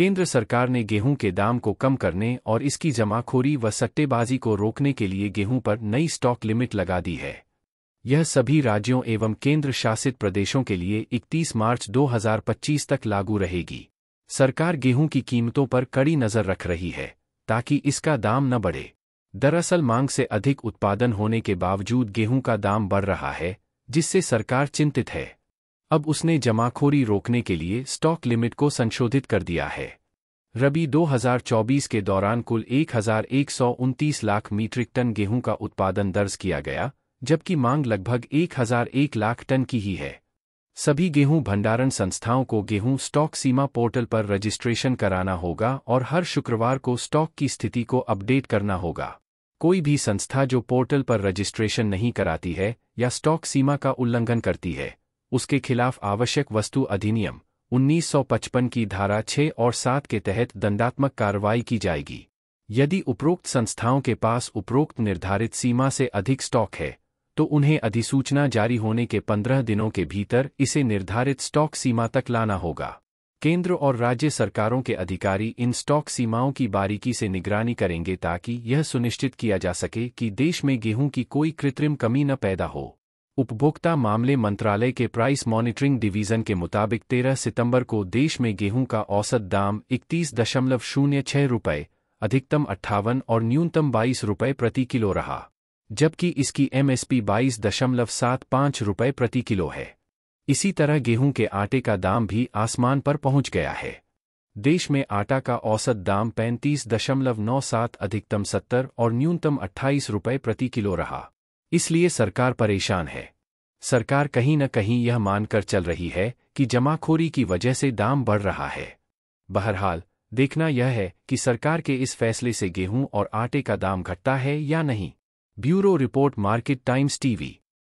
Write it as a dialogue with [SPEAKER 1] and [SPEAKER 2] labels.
[SPEAKER 1] केंद्र सरकार ने गेहूं के दाम को कम करने और इसकी जमाखोरी व सट्टेबाजी को रोकने के लिए गेहूं पर नई स्टॉक लिमिट लगा दी है यह सभी राज्यों एवं केंद्र शासित प्रदेशों के लिए 31 मार्च 2025 तक लागू रहेगी सरकार गेहूं की कीमतों पर कड़ी नज़र रख रही है ताकि इसका दाम न बढ़े दरअसल मांग से अधिक उत्पादन होने के बावजूद गेहूं का दाम बढ़ रहा है जिससे सरकार चिंतित है अब उसने जमाखोरी रोकने के लिए स्टॉक लिमिट को संशोधित कर दिया है रबी 2024 के दौरान कुल एक लाख मीट्रिक टन गेहूं का उत्पादन दर्ज किया गया जबकि मांग लगभग 1001 लाख टन की ही है सभी गेहूं भंडारण संस्थाओं को गेहूं स्टॉक सीमा पोर्टल पर रजिस्ट्रेशन कराना होगा और हर शुक्रवार को स्टॉक की स्थिति को अपडेट करना होगा कोई भी संस्था जो पोर्टल पर रजिस्ट्रेशन नहीं कराती है या स्टॉक सीमा का उल्लंघन करती है उसके खिलाफ आवश्यक वस्तु अधिनियम 1955 की धारा 6 और 7 के तहत दंडात्मक कार्रवाई की जाएगी यदि उपरोक्त संस्थाओं के पास उपरोक्त निर्धारित सीमा से अधिक स्टॉक है तो उन्हें अधिसूचना जारी होने के 15 दिनों के भीतर इसे निर्धारित स्टॉक सीमा तक लाना होगा केंद्र और राज्य सरकारों के अधिकारी इन स्टॉक सीमाओं की बारीकी से निगरानी करेंगे ताकि यह सुनिश्चित किया जा सके कि देश में गेहूं की कोई कृत्रिम कमी न पैदा हो उपभोक्ता मामले मंत्रालय के प्राइस मॉनिटरिंग डिवीजन के मुताबिक 13 सितंबर को देश में गेहूं का औसत दाम इकतीस दशमलव शून्य छह रुपये अधिकतम अट्ठावन और न्यूनतम बाईस रुपये प्रति किलो रहा जबकि इसकी एमएसपी बाईस दशमलव सात पाँच रुपये प्रति किलो है इसी तरह गेहूं के आटे का दाम भी आसमान पर पहुंच गया है देश में आटा का औसत दाम पैंतीस दशमलव नौ सात अधिकतम सत्तर और न्यूनतम अट्ठाईस रुपये प्रति किलो रहा इसलिए सरकार परेशान है सरकार कहीं न कहीं यह मानकर चल रही है कि जमाखोरी की वजह से दाम बढ़ रहा है बहरहाल देखना यह है कि सरकार के इस फैसले से गेहूं और आटे का दाम घटता है या नहीं bureau report market times TV